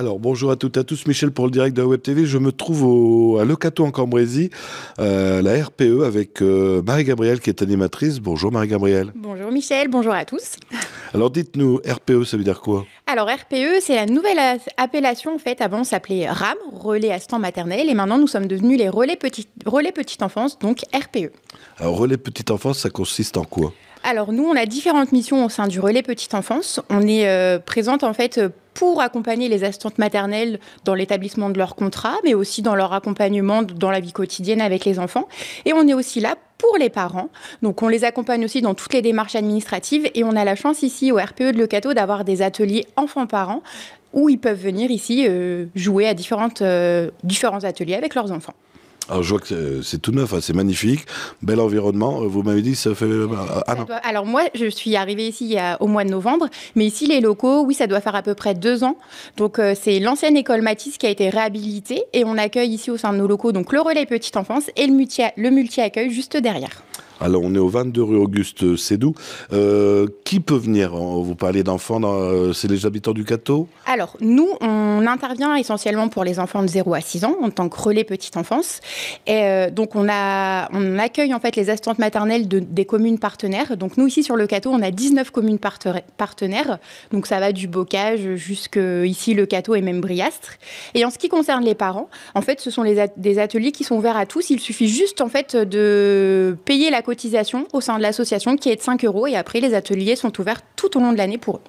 Alors bonjour à toutes et à tous, Michel pour le direct de la Web TV. Je me trouve à Locato en Cambrésie, euh, la RPE avec euh, Marie-Gabrielle qui est animatrice. Bonjour Marie-Gabrielle. Bonjour Michel, bonjour à tous. Alors dites-nous, RPE ça veut dire quoi Alors RPE c'est la nouvelle appellation en fait. Avant on s'appelait RAM, relais à temps maternel et maintenant nous sommes devenus les relais, relais petite enfance, donc RPE. Alors relais petite enfance ça consiste en quoi alors nous, on a différentes missions au sein du relais petite enfance. On est euh, présente en fait euh, pour accompagner les assistantes maternelles dans l'établissement de leur contrat, mais aussi dans leur accompagnement dans la vie quotidienne avec les enfants. Et on est aussi là pour les parents. Donc on les accompagne aussi dans toutes les démarches administratives et on a la chance ici au RPE de Locato d'avoir des ateliers enfants-parents où ils peuvent venir ici euh, jouer à différents ateliers avec leurs enfants. Alors je vois que euh, c'est tout neuf, hein, c'est magnifique, bel environnement. Euh, vous m'avez dit ça fait euh, Alors moi, je suis arrivée ici au mois de novembre, mais ici les locaux, oui, ça doit faire à peu près deux ans. Donc c'est l'ancienne école Matisse qui a été réhabilitée et on accueille ici au sein de nos locaux donc le relais petite enfance et le le multi accueil juste derrière. Alors on est au 22 rue Auguste Sédou. Euh, qui peut venir Vous parlez d'enfants, euh, c'est les habitants du Cateau Alors nous, on intervient essentiellement pour les enfants de 0 à 6 ans en tant que relais petite enfance. Et euh, donc on, a, on accueille en fait les assistantes maternelles des communes partenaires. Donc nous ici sur le Cateau, on a 19 communes partenaires. Donc ça va du Bocage jusqu'ici le Cateau et même Briastre. Et en ce qui concerne les parents, en fait ce sont les des ateliers qui sont ouverts à tous. Il suffit juste en fait de payer la au sein de l'association qui est de 5 euros et après les ateliers sont ouverts tout au long de l'année pour eux.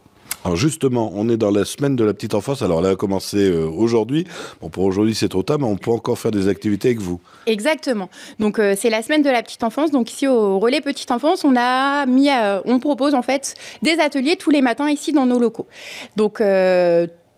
Alors justement, on est dans la semaine de la petite enfance. Alors elle a commencé euh, aujourd'hui. Bon, pour aujourd'hui, c'est trop tard, mais on peut encore faire des activités avec vous. Exactement. Donc euh, c'est la semaine de la petite enfance. Donc ici au relais petite enfance, on a mis, euh, on propose en fait des ateliers tous les matins ici dans nos locaux. Donc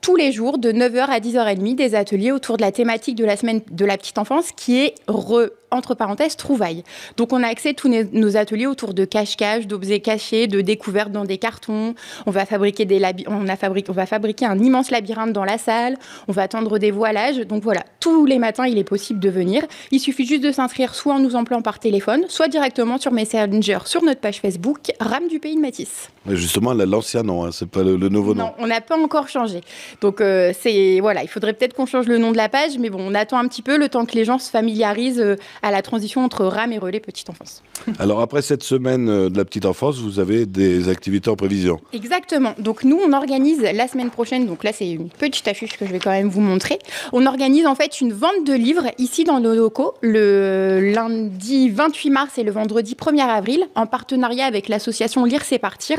tous les jours de 9h à 10h30 des ateliers autour de la thématique de la semaine de la petite enfance qui est re entre parenthèses, trouvailles. Donc, on a à tous nos ateliers autour de cache-cache, d'objets cachés, de découvertes dans des cartons. On va fabriquer, des on a on va fabriquer un immense labyrinthe dans la salle. On va attendre des voilages. Donc, voilà, tous les matins, il est possible de venir. Il suffit juste de s'inscrire soit en nous emplant par téléphone, soit directement sur Messenger, sur notre page Facebook, ram du Pays de Matisse. justement, l'ancien nom, hein, c'est pas le, nouveau nom. Non, on n'a pas encore changé. Donc, euh, c'est voilà, il faudrait peut-être qu'on change le nom de la page, mais bon, on attend un petit peu le temps que les gens se familiarisent euh, à la transition entre RAM et relais petite enfance. Alors après cette semaine euh, de la petite enfance, vous avez des activités en prévision. Exactement. Donc nous, on organise la semaine prochaine, donc là c'est une petite affiche que je vais quand même vous montrer, on organise en fait une vente de livres ici dans nos locaux le lundi 28 mars et le vendredi 1er avril en partenariat avec l'association Lire c'est partir.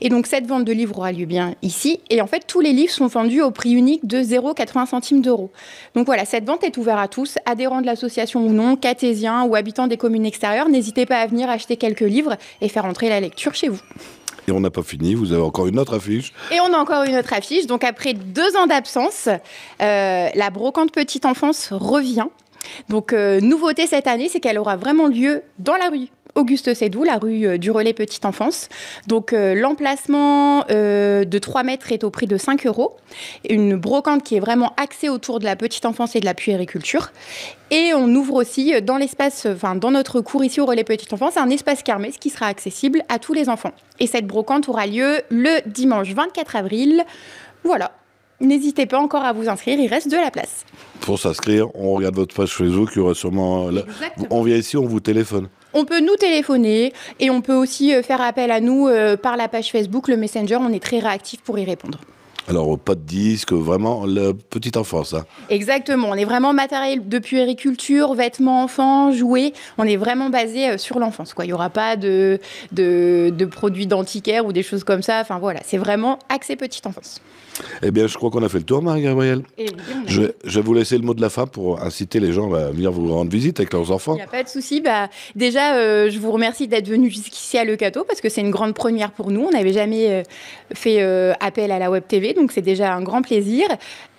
Et donc cette vente de livres aura lieu bien ici. Et en fait tous les livres sont vendus au prix unique de 0,80 centimes d'euros. Donc voilà, cette vente est ouverte à tous, adhérents de l'association ou non, ou habitants des communes extérieures, n'hésitez pas à venir acheter quelques livres et faire entrer la lecture chez vous. Et on n'a pas fini, vous avez encore une autre affiche. Et on a encore une autre affiche. Donc après deux ans d'absence, euh, la brocante petite enfance revient donc, euh, nouveauté cette année, c'est qu'elle aura vraiment lieu dans la rue Auguste Sédou, la rue euh, du relais Petite Enfance. Donc euh, l'emplacement de 3 mètres est au prix de 5 euros. Une brocante qui est vraiment axée autour de la petite enfance et de la puériculture. Et on ouvre aussi dans notre cours ici au relais Petite Enfance, un espace ce qui sera accessible à tous les enfants. Et cette brocante aura lieu le dimanche 24 avril. Voilà, N'hésitez pas encore à vous inscrire, il reste de la place. Pour s'inscrire, on regarde votre page Facebook, euh, On vient ici, on vous téléphone. On peut nous téléphoner et on peut aussi euh, faire appel à nous euh, par la page Facebook, le Messenger, on est très réactif pour y répondre. Alors, euh, pas de disque, vraiment la petite enfance. Hein. Exactement, on est vraiment matériel de puériculture, vêtements enfants, jouets. On est vraiment basé euh, sur l'enfance. Quoi. Il n'y aura pas de, de, produits d'antiquaire ou des choses comme ça. Enfin voilà, c'est vraiment axé petite enfance. Eh bien, je crois qu'on a fait le tour, Marie-Gabrielle. Eh je, vais vous laisser le mot de la fin pour inciter les gens à venir vous rendre visite avec leurs enfants. Il n'y a pas de souci. Bah, déjà, euh, je vous remercie d'être venu jusqu'ici à Le Cateau parce que c'est une grande première pour nous. On n'avait jamais fait appel à la Web TV donc c'est déjà un grand plaisir.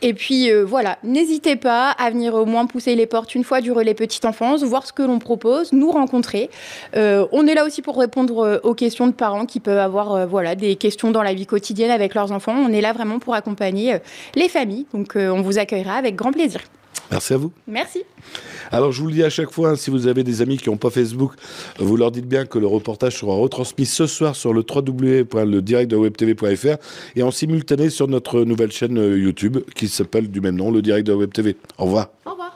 Et puis euh, voilà, n'hésitez pas à venir au moins pousser les portes une fois du relais petite enfance, voir ce que l'on propose, nous rencontrer. Euh, on est là aussi pour répondre euh, aux questions de parents qui peuvent avoir voilà des questions dans la vie quotidienne avec leurs enfants. On est là vraiment pour accompagner les familles, donc on vous accueillera avec grand plaisir. Merci à vous. Merci. Alors je vous le dis à chaque fois, hein, si vous avez des amis qui n'ont pas Facebook, vous leur dites bien que le reportage sera retransmis ce soir sur le www.ledirectdewebtv.fr et en simultané sur notre nouvelle chaîne euh, YouTube qui s'appelle du même nom, le Direct de Web TV. Au revoir. Au revoir.